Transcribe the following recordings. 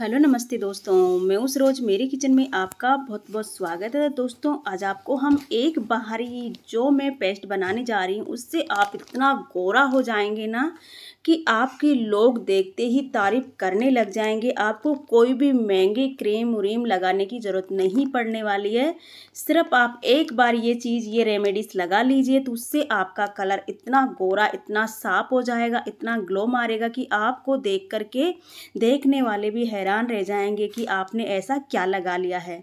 hello नमस्ते दोस्तों मैं उस रोज़ मेरे किचन में आपका बहुत बहुत स्वागत है दोस्तों आज आपको हम एक बाहरी जो मैं पेस्ट बनाने जा रही हूँ उससे आप इतना गोरा हो जाएंगे ना कि आपके लोग देखते ही तारीफ करने लग जाएंगे आपको कोई भी महंगी क्रीम व्रीम लगाने की ज़रूरत नहीं पड़ने वाली है सिर्फ आप एक बार ये चीज़ ये रेमेडीज़ लगा लीजिए तो उससे आपका कलर इतना गोरा इतना साफ हो जाएगा इतना ग्लो मारेगा कि आपको देख करके देखने वाले भी है हैरान रह जाएंगे कि आपने ऐसा क्या लगा लिया है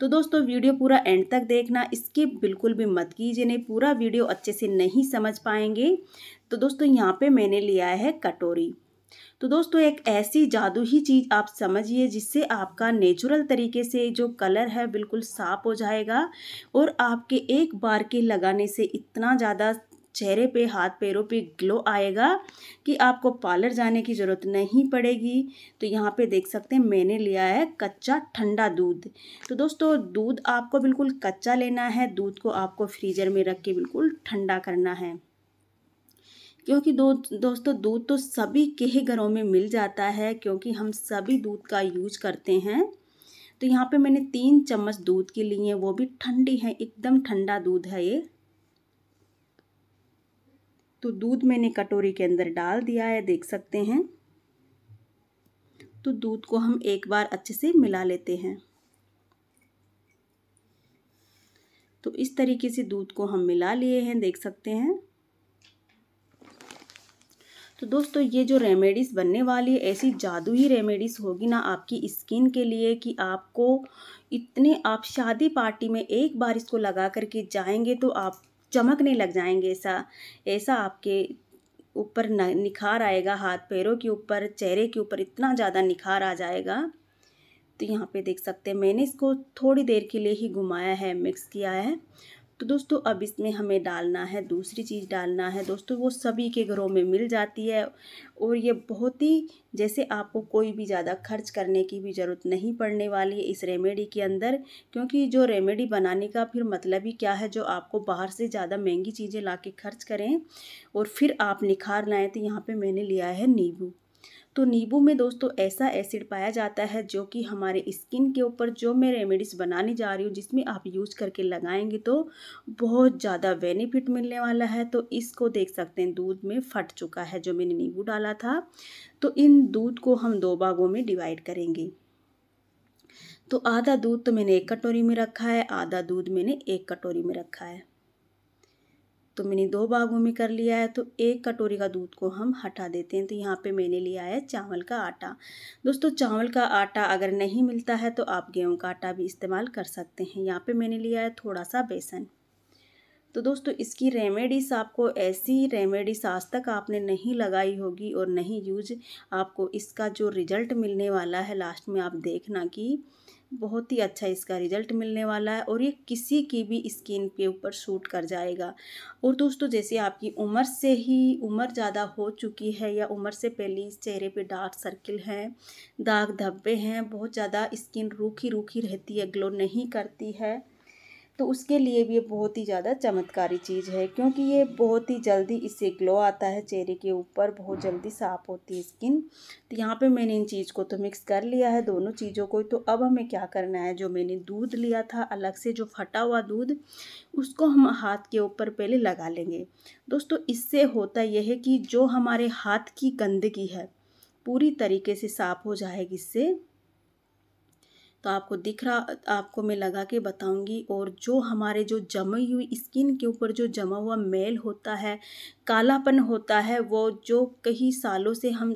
तो दोस्तों वीडियो पूरा एंड तक देखना इसके बिल्कुल भी मत कीजिए नहीं पूरा वीडियो अच्छे से नहीं समझ पाएंगे तो दोस्तों यहाँ पे मैंने लिया है कटोरी तो दोस्तों एक ऐसी जादू ही चीज़ आप समझिए जिससे आपका नेचुरल तरीके से जो कलर है बिल्कुल साफ हो जाएगा और आपके एक बार के लगाने से इतना ज़्यादा चेहरे पे हाथ पैरों पे ग्लो आएगा कि आपको पार्लर जाने की ज़रूरत नहीं पड़ेगी तो यहाँ पे देख सकते हैं मैंने लिया है कच्चा ठंडा दूध तो दोस्तों दूध आपको बिल्कुल कच्चा लेना है दूध को आपको फ्रीजर में रख के बिल्कुल ठंडा करना है क्योंकि दो दोस्तों दूध तो सभी के ही घरों में मिल जाता है क्योंकि हम सभी दूध का यूज करते हैं तो यहाँ पे मैंने तीन चम्मच दूध के लिए वो भी ठंडी है एकदम ठंडा दूध है ये तो दूध मैंने कटोरी के अंदर डाल दिया है देख सकते हैं तो दूध को हम एक बार अच्छे से मिला लेते हैं तो इस तरीके से दूध को हम मिला लिए हैं देख सकते हैं तो दोस्तों ये जो रेमेडीज़ बनने वाली है ऐसी जादू ही रेमेडीज़ होगी ना आपकी स्किन के लिए कि आपको इतने आप शादी पार्टी में एक बार इसको लगा करके जाएंगे तो आप चमकने लग जाएंगे ऐसा ऐसा आपके ऊपर निखार आएगा हाथ पैरों के ऊपर चेहरे के ऊपर इतना ज़्यादा निखार आ जाएगा तो यहाँ पे देख सकते हैं मैंने इसको थोड़ी देर के लिए ही घुमाया है मिक्स किया है तो दोस्तों अब इसमें हमें डालना है दूसरी चीज़ डालना है दोस्तों वो सभी के घरों में मिल जाती है और ये बहुत ही जैसे आपको कोई भी ज़्यादा खर्च करने की भी ज़रूरत नहीं पड़ने वाली है इस रेमेडी के अंदर क्योंकि जो रेमेडी बनाने का फिर मतलब ही क्या है जो आपको बाहर से ज़्यादा महंगी चीज़ें ला के खर्च करें और फिर आप निखार लाएँ तो यहाँ पर मैंने लिया है नींबू तो नींबू में दोस्तों ऐसा एसिड पाया जाता है जो कि हमारे स्किन के ऊपर जो मैं रेमेडीज़ बनाने जा रही हूँ जिसमें आप यूज करके लगाएंगे तो बहुत ज़्यादा बेनिफिट मिलने वाला है तो इसको देख सकते हैं दूध में फट चुका है जो मैंने नींबू डाला था तो इन दूध को हम दो बागों में डिवाइड करेंगे तो आधा दूध तो मैंने एक कटोरी में रखा है आधा दूध मैंने एक कटोरी में रखा है तो मैंने दो भागों में कर लिया है तो एक कटोरी का दूध को हम हटा देते हैं तो यहाँ पे मैंने लिया है चावल का आटा दोस्तों चावल का आटा अगर नहीं मिलता है तो आप गेहूं का आटा भी इस्तेमाल कर सकते हैं यहाँ पे मैंने लिया है थोड़ा सा बेसन तो दोस्तों इसकी रेमेडीज़ आपको ऐसी रेमेडीज़ आज तक आपने नहीं लगाई होगी और नहीं यूज आपको इसका जो रिज़ल्ट मिलने वाला है लास्ट में आप देखना कि बहुत ही अच्छा इसका रिजल्ट मिलने वाला है और ये किसी की भी स्किन के ऊपर सूट कर जाएगा और दोस्तों जैसे आपकी उम्र से ही उम्र ज़्यादा हो चुकी है या उम्र से पहले चेहरे पे डार्क सर्किल हैं दाग धब्बे हैं बहुत ज़्यादा स्किन रूखी रूखी रहती है ग्लो नहीं करती है तो उसके लिए भी ये बहुत ही ज़्यादा चमत्कारी चीज़ है क्योंकि ये बहुत ही जल्दी इससे ग्लो आता है चेहरे के ऊपर बहुत जल्दी साफ होती है स्किन तो यहाँ पे मैंने इन चीज़ को तो मिक्स कर लिया है दोनों चीज़ों को तो अब हमें क्या करना है जो मैंने दूध लिया था अलग से जो फटा हुआ दूध उसको हम हाथ के ऊपर पहले लगा लेंगे दोस्तों इससे होता यह है कि जो हमारे हाथ की गंदगी है पूरी तरीके से साफ़ हो जाएगी इससे तो आपको दिख रहा आपको मैं लगा के बताऊंगी और जो हमारे जो जमी हुई स्किन के ऊपर जो जमा हुआ मेल होता है कालापन होता है वो जो कई सालों से हम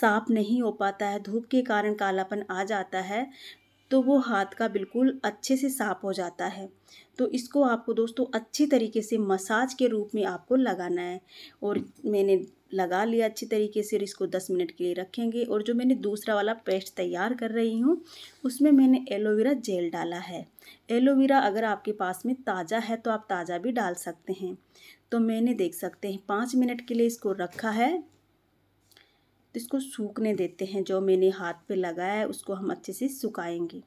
साफ नहीं हो पाता है धूप के कारण कालापन आ जाता है तो वो हाथ का बिल्कुल अच्छे से साफ़ हो जाता है तो इसको आपको दोस्तों अच्छी तरीके से मसाज के रूप में आपको लगाना है और मैंने लगा लिया अच्छी तरीके से और इसको दस मिनट के लिए रखेंगे और जो मैंने दूसरा वाला पेस्ट तैयार कर रही हूँ उसमें मैंने एलोवेरा जेल डाला है एलोवेरा अगर आपके पास में ताज़ा है तो आप ताज़ा भी डाल सकते हैं तो मैंने देख सकते हैं पाँच मिनट के लिए इसको रखा है इसको सूखने देते हैं जो मैंने हाथ पे लगाया है उसको हम अच्छे से सुखाएंगे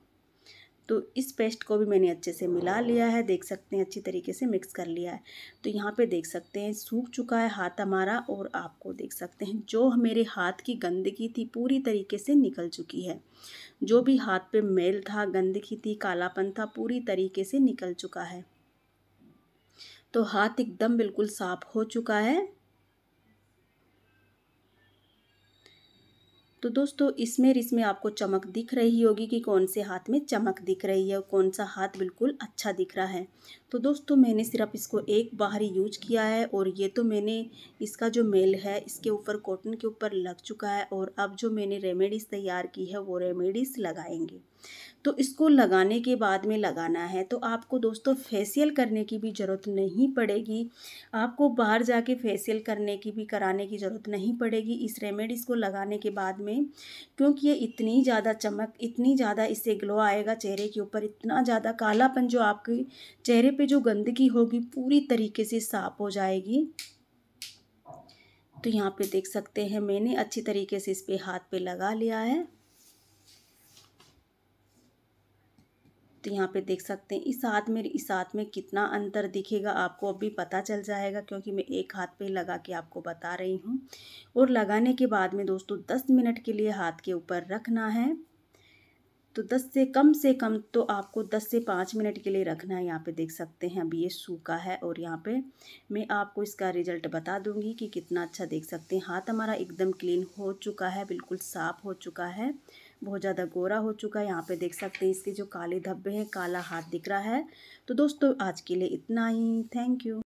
तो इस पेस्ट को भी मैंने अच्छे से मिला लिया है देख सकते हैं अच्छी तरीके से मिक्स कर लिया है तो यहाँ पे देख सकते हैं सूख चुका है हाथ हमारा और आपको देख सकते हैं जो मेरे हाथ की गंदगी थी पूरी तरीके से निकल चुकी है जो भी हाथ पे मेल था गंदगी थी कालापन था पूरी तरीके से निकल चुका है तो हाथ एकदम बिल्कुल साफ़ हो चुका है तो दोस्तों इसमें इसमें आपको चमक दिख रही होगी कि कौन से हाथ में चमक दिख रही है और कौन सा हाथ बिल्कुल अच्छा दिख रहा है तो दोस्तों मैंने सिर्फ इसको एक ही यूज किया है और ये तो मैंने इसका जो मेल है इसके ऊपर कॉटन के ऊपर लग चुका है और अब जो मैंने रेमेडीज़ तैयार की है वो रेमेडीज़ लगाएंगे तो इसको लगाने के बाद में लगाना है तो आपको दोस्तों फेसियल करने की भी ज़रूरत नहीं पड़ेगी आपको बाहर जाके फेसियल करने की भी कराने की ज़रूरत नहीं पड़ेगी इस रेमेडीज़ को लगाने के बाद में क्योंकि ये इतनी ज़्यादा चमक इतनी ज़्यादा इससे ग्लो आएगा चेहरे के ऊपर इतना ज़्यादा कालापन जो आपके चेहरे पर जो गंदगी होगी पूरी तरीके से साफ हो जाएगी तो यहाँ पे देख सकते हैं मैंने अच्छी तरीके से इस पर हाथ पे लगा लिया है तो यहाँ पे देख सकते हैं इस हाथ में इस हाथ में कितना अंतर दिखेगा आपको अभी पता चल जाएगा क्योंकि मैं एक हाथ पे लगा के आपको बता रही हूँ और लगाने के बाद में दोस्तों दस मिनट के लिए हाथ के ऊपर रखना है तो दस से कम से कम तो आपको दस से पाँच मिनट के लिए रखना है यहाँ पे देख सकते हैं अभी ये सूखा है और यहाँ पे मैं आपको इसका रिजल्ट बता दूंगी कि कितना अच्छा देख सकते हैं हाथ हमारा एकदम क्लीन हो चुका है बिल्कुल साफ़ हो चुका है बहुत ज़्यादा गोरा हो चुका है यहाँ पे देख सकते हैं इसके जो काले धब्बे हैं काला हाथ दिख रहा है तो दोस्तों आज के लिए इतना ही थैंक यू